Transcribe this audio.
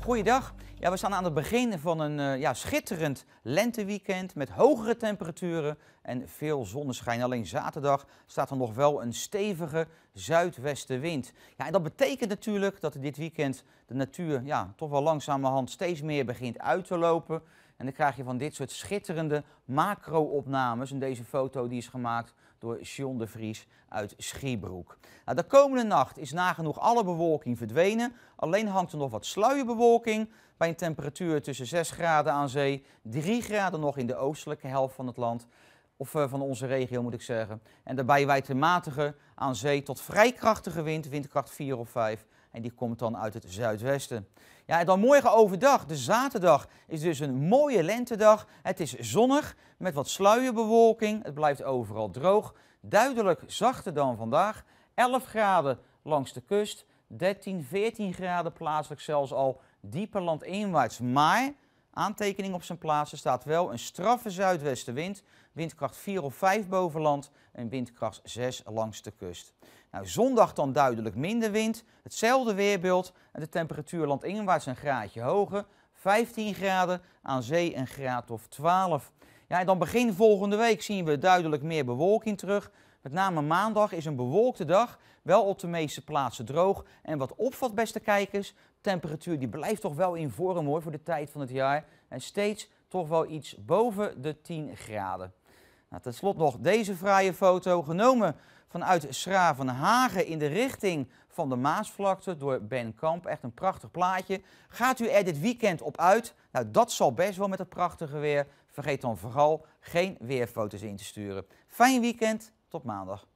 Goeiedag. Ja, we staan aan het begin van een eh, ja, schitterend lenteweekend met hogere temperaturen en veel zonneschijn. Alleen zaterdag staat er nog wel een stevige zuidwestenwind. Ja, en dat betekent natuurlijk dat dit weekend de natuur ja, toch wel langzamerhand steeds meer begint uit te lopen. En dan krijg je van dit soort schitterende macro-opnames. En deze foto die is gemaakt door Sion de Vries uit Schiebroek. Nou, de komende nacht is nagenoeg alle bewolking verdwenen. Alleen hangt er nog wat sluierbewolking bij een temperatuur tussen 6 graden aan zee, 3 graden nog in de oostelijke helft van het land. Of eh, van onze regio moet ik zeggen. En daarbij wijdt een matige aan zee tot vrij krachtige wind, windkracht 4 of 5 en die komt dan uit het zuidwesten. Ja, en dan morgen overdag, de zaterdag, is dus een mooie lentedag. Het is zonnig met wat sluierbewolking. Het blijft overal droog. Duidelijk zachter dan vandaag. 11 graden langs de kust. 13, 14 graden plaatselijk zelfs al dieper landinwaarts. Maar Aantekening op zijn plaatsen staat wel een straffe zuidwestenwind, windkracht 4 of 5 boven land en windkracht 6 langs de kust. Nou, zondag dan duidelijk minder wind, hetzelfde weerbeeld en de temperatuur landinwaarts een graadje hoger, 15 graden, aan zee een graad of 12. Ja, en dan begin volgende week zien we duidelijk meer bewolking terug. Met name maandag is een bewolkte dag, wel op de meeste plaatsen droog. En wat opvalt, beste kijkers, temperatuur die blijft toch wel in vorm hoor voor de tijd van het jaar. En steeds toch wel iets boven de 10 graden. Nou, Ten slot nog deze fraaie foto, genomen vanuit Schravenhagen in de richting van de Maasvlakte door Ben Kamp. Echt een prachtig plaatje. Gaat u er dit weekend op uit? Nou, dat zal best wel met het prachtige weer. Vergeet dan vooral geen weerfoto's in te sturen. Fijn weekend, tot maandag.